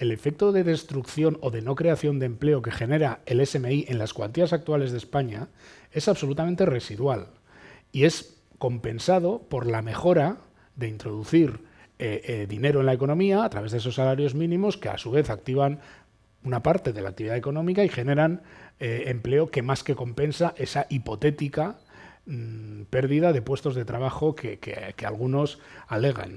El efecto de destrucción o de no creación de empleo que genera el SMI en las cuantías actuales de España es absolutamente residual y es compensado por la mejora de introducir eh, eh, dinero en la economía a través de esos salarios mínimos que a su vez activan una parte de la actividad económica y generan eh, empleo que más que compensa esa hipotética mm, pérdida de puestos de trabajo que algunos alegan.